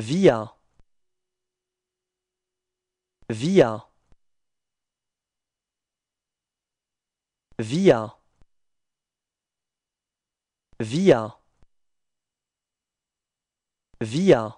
via via via via via